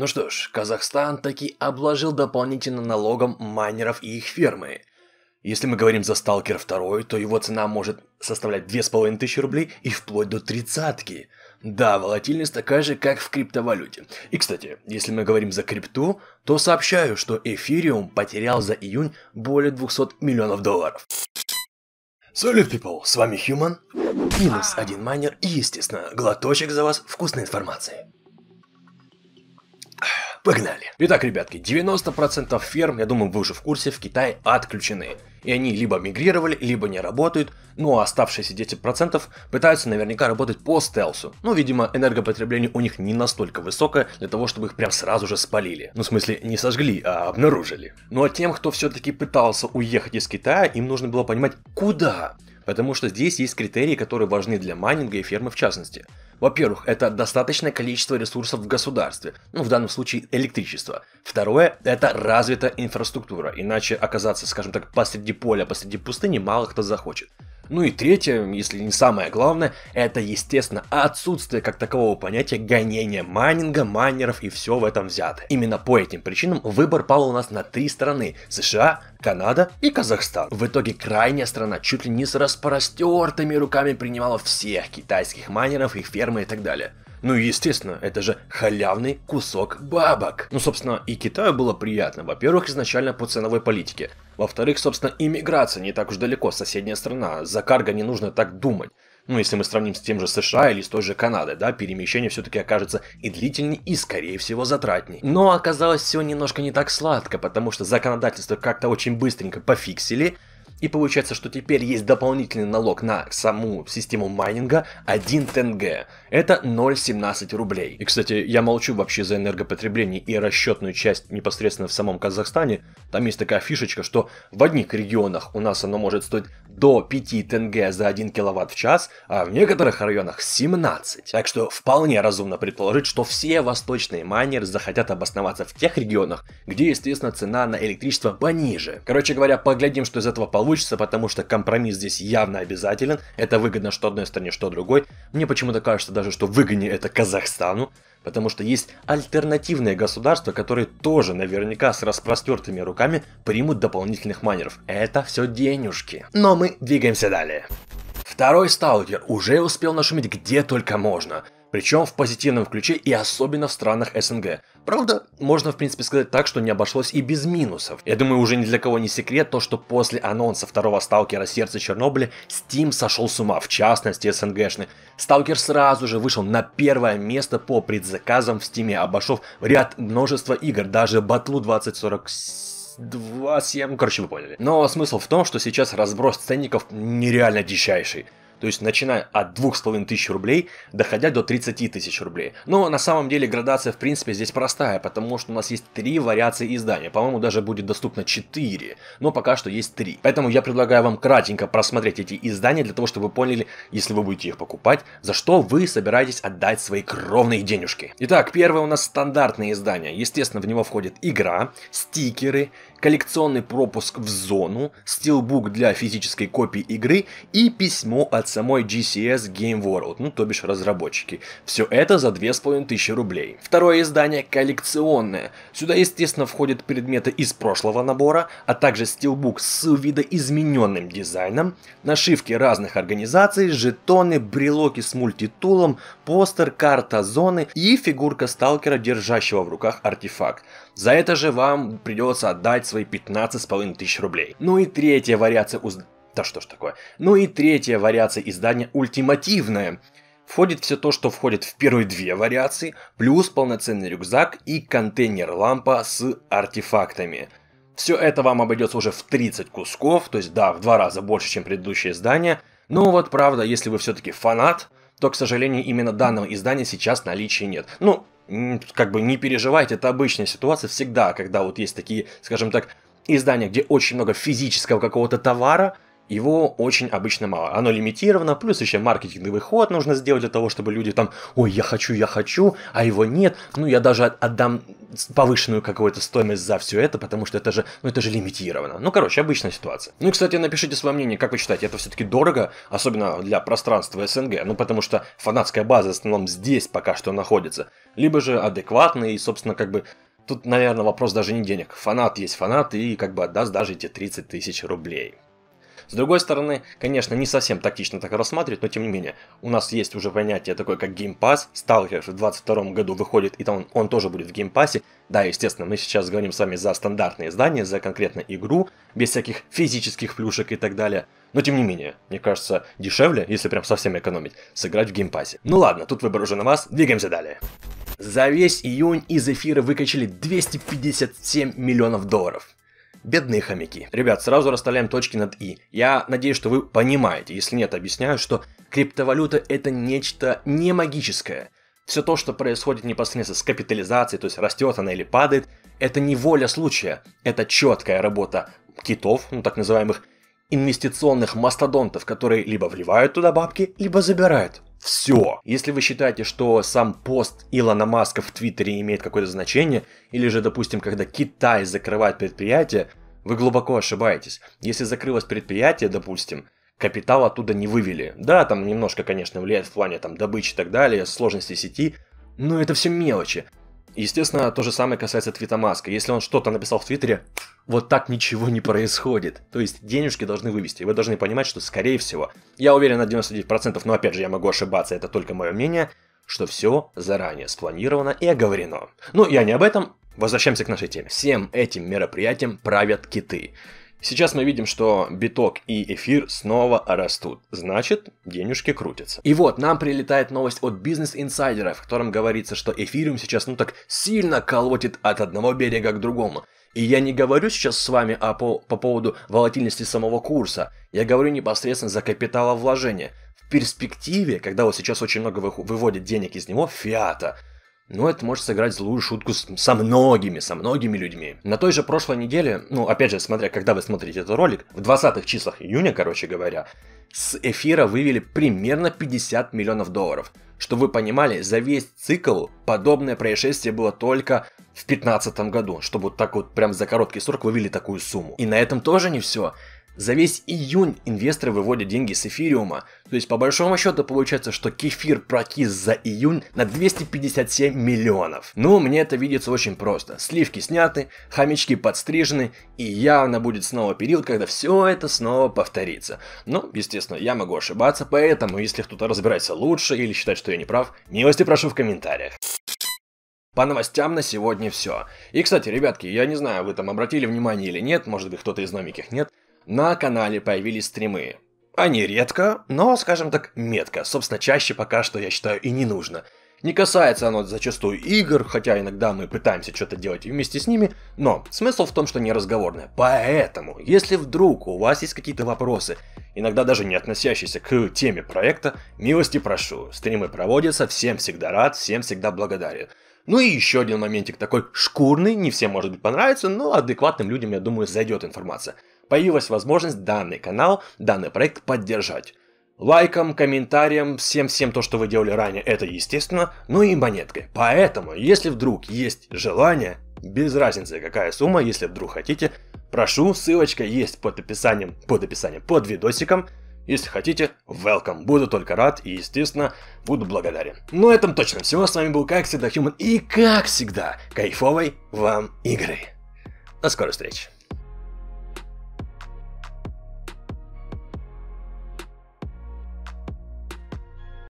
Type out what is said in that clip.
Ну что ж, Казахстан таки обложил дополнительно налогом майнеров и их фермы. Если мы говорим за Сталкер 2, то его цена может составлять 2500 рублей и вплоть до тридцатки. Да, волатильность такая же, как в криптовалюте. И, кстати, если мы говорим за крипту, то сообщаю, что эфириум потерял за июнь более 200 миллионов долларов. Салют, people, с вами Human, минус один майнер и, естественно, глоточек за вас вкусной информации. Погнали! Итак, ребятки, 90% ферм, я думаю, вы уже в курсе, в Китае отключены. И они либо мигрировали, либо не работают, ну а оставшиеся 10% пытаются наверняка работать по стелсу. Ну, видимо, энергопотребление у них не настолько высокое для того, чтобы их прям сразу же спалили. Ну, в смысле, не сожгли, а обнаружили. Ну а тем, кто все-таки пытался уехать из Китая, им нужно было понимать, куда. Потому что здесь есть критерии, которые важны для майнинга и фермы в частности. Во-первых, это достаточное количество ресурсов в государстве, ну, в данном случае электричество. Второе, это развитая инфраструктура, иначе оказаться, скажем так, посреди поля, посреди пустыни мало кто захочет. Ну и третье, если не самое главное, это, естественно, отсутствие как такового понятия гонения майнинга, майнеров и все в этом взято. Именно по этим причинам выбор пал у нас на три страны – США, Канада и Казахстан. В итоге крайняя страна чуть ли не с распростертыми руками принимала всех китайских майнеров, их фермы и так далее. Ну и естественно, это же халявный кусок бабок. Ну, собственно, и Китаю было приятно. Во-первых, изначально по ценовой политике. Во-вторых, собственно, иммиграция не так уж далеко, соседняя страна. За карго не нужно так думать. Ну, если мы сравним с тем же США или с той же Канадой, да, перемещение все-таки окажется и длительнее, и, скорее всего, затратней. Но оказалось все немножко не так сладко, потому что законодательство как-то очень быстренько пофиксили, и получается, что теперь есть дополнительный налог на саму систему майнинга 1 тенге. Это 0,17 рублей. И, кстати, я молчу вообще за энергопотребление и расчетную часть непосредственно в самом Казахстане. Там есть такая фишечка, что в одних регионах у нас оно может стоить до 5 тенге за 1 киловатт в час, а в некоторых районах 17. Так что вполне разумно предположить, что все восточные майнеры захотят обосноваться в тех регионах, где, естественно, цена на электричество пониже. Короче говоря, поглядим, что из этого получится получится, потому что компромисс здесь явно обязателен. Это выгодно что одной стране, что другой. Мне почему-то кажется даже, что выгоднее это Казахстану, потому что есть альтернативные государства, которые тоже наверняка с распростертыми руками примут дополнительных майнеров. Это все денежки. Но мы двигаемся далее. Второй сталкер уже успел нашуметь где только можно – причем в позитивном ключе и особенно в странах СНГ. Правда, можно в принципе сказать так, что не обошлось и без минусов. Я думаю, уже ни для кого не секрет то, что после анонса второго сталкера «Сердце Чернобыля» Steam сошел с ума, в частности СНГшный. Сталкер сразу же вышел на первое место по предзаказам в Steam, обошел ряд множества игр, даже Батлу 2047. 2, короче, вы поняли. Но смысл в том, что сейчас разброс ценников нереально дичайший. То есть начиная от 2500 рублей, доходя до 30 тысяч рублей. Но на самом деле градация в принципе здесь простая, потому что у нас есть три вариации издания. По-моему, даже будет доступно 4, но пока что есть 3. Поэтому я предлагаю вам кратенько просмотреть эти издания, для того, чтобы вы поняли, если вы будете их покупать, за что вы собираетесь отдать свои кровные денежки. Итак, первое у нас стандартное издание. Естественно, в него входит игра, стикеры, коллекционный пропуск в зону, стилбук для физической копии игры и письмо от самой GCS Game World, ну то бишь разработчики. Все это за 2500 рублей. Второе издание коллекционное. Сюда, естественно, входят предметы из прошлого набора, а также стилбук с видоизмененным дизайном, нашивки разных организаций, жетоны, брелоки с мультитулом, постер, карта зоны и фигурка сталкера, держащего в руках артефакт. За это же вам придется отдать свои с половиной тысяч рублей. Ну и третья вариация... Уз... Да что ж такое. Ну и третья вариация издания ультимативная. Входит все то, что входит в первые две вариации, плюс полноценный рюкзак и контейнер-лампа с артефактами. Все это вам обойдется уже в 30 кусков, то есть да, в два раза больше, чем предыдущее издание. Но вот правда, если вы все-таки фанат, то, к сожалению, именно данного издания сейчас наличия нет. Ну, как бы не переживайте, это обычная ситуация всегда, когда вот есть такие, скажем так, издания, где очень много физического какого-то товара, его очень обычно мало. Оно лимитировано, плюс еще маркетинговый ход нужно сделать для того, чтобы люди там, ой, я хочу, я хочу, а его нет, ну я даже отдам повышенную какую-то стоимость за все это, потому что это же, ну это же лимитировано. Ну, короче, обычная ситуация. Ну и, кстати, напишите свое мнение, как вы считаете, это все-таки дорого, особенно для пространства СНГ, ну потому что фанатская база в основном здесь пока что находится. Либо же адекватно и, собственно, как бы Тут, наверное, вопрос даже не денег. Фанат есть фанат и как бы отдаст даже эти 30 тысяч рублей. С другой стороны, конечно, не совсем тактично так рассматривать, но тем не менее, у нас есть уже понятие такое, как Game Pass. Сталкер в 22 году выходит, и там он, он тоже будет в Game геймпасе. Да, естественно, мы сейчас говорим с вами за стандартные издания, за конкретно игру, без всяких физических плюшек и так далее. Но тем не менее, мне кажется, дешевле, если прям совсем экономить, сыграть в геймпасе. Ну ладно, тут выбор уже на вас, двигаемся далее. За весь июнь из эфира выкачали 257 миллионов долларов. Бедные хомяки. Ребят, сразу расставляем точки над «и». Я надеюсь, что вы понимаете. Если нет, объясняю, что криптовалюта – это нечто не магическое. Все то, что происходит непосредственно с капитализацией, то есть растет она или падает, это не воля случая, это четкая работа китов, ну так называемых, инвестиционных мастодонтов, которые либо вливают туда бабки, либо забирают. Все. Если вы считаете, что сам пост Илона Маска в Твиттере имеет какое-то значение, или же, допустим, когда Китай закрывает предприятие, вы глубоко ошибаетесь. Если закрылось предприятие, допустим, капитал оттуда не вывели. Да, там немножко, конечно, влияет в плане там добычи и так далее, сложности сети, но это все мелочи. Естественно, то же самое касается твита Маска. Если он что-то написал в Твиттере, вот так ничего не происходит. То есть денежки должны вывести. вы должны понимать, что, скорее всего, я уверен на 99%, но опять же, я могу ошибаться, это только мое мнение, что все заранее спланировано и оговорено. Ну, я не об этом, возвращаемся к нашей теме. Всем этим мероприятиям правят киты. Сейчас мы видим, что биток и эфир снова растут. Значит, денежки крутятся. И вот, нам прилетает новость от Business Insider, в котором говорится, что эфириум сейчас ну так сильно колотит от одного берега к другому. И я не говорю сейчас с вами о, по, по поводу волатильности самого курса. Я говорю непосредственно за капиталовложение. В перспективе, когда вот сейчас очень много выводит денег из него, фиата – но ну, это может сыграть злую шутку с, со многими, со многими людьми. На той же прошлой неделе, ну, опять же, смотря когда вы смотрите этот ролик, в 20-х числах июня, короче говоря, с эфира вывели примерно 50 миллионов долларов. что вы понимали, за весь цикл подобное происшествие было только в 2015 году, чтобы вот так вот прям за короткий срок вывели такую сумму. И на этом тоже не все. За весь июнь инвесторы выводят деньги с эфириума. То есть по большому счету получается, что кефир прокис за июнь на 257 миллионов. Ну, мне это видится очень просто. Сливки сняты, хомячки подстрижены, и явно будет снова период, когда все это снова повторится. Но, ну, естественно, я могу ошибаться, поэтому, если кто-то разбирается лучше или считает, что я не прав, милости прошу в комментариях. По новостям на сегодня все. И, кстати, ребятки, я не знаю, вы там обратили внимание или нет, может быть кто-то из новеньких нет, на канале появились стримы. Они редко, но, скажем так, метко. Собственно, чаще пока что, я считаю, и не нужно. Не касается оно зачастую игр, хотя иногда мы пытаемся что-то делать вместе с ними, но смысл в том, что не разговорное. Поэтому, если вдруг у вас есть какие-то вопросы, иногда даже не относящиеся к теме проекта, милости прошу. Стримы проводятся, всем всегда рад, всем всегда благодарен. Ну и еще один моментик такой шкурный, не всем может быть понравится, но адекватным людям, я думаю, зайдет информация появилась возможность данный канал, данный проект поддержать. Лайком, комментарием, всем-всем то, что вы делали ранее, это естественно, ну и монеткой. Поэтому, если вдруг есть желание, без разницы какая сумма, если вдруг хотите, прошу, ссылочка есть под описанием, под описанием, под видосиком. Если хотите, welcome, буду только рад и, естественно, буду благодарен. Ну, этом точно все, с вами был, как всегда, Human и, как всегда, кайфовой вам игры. До скорой встречи.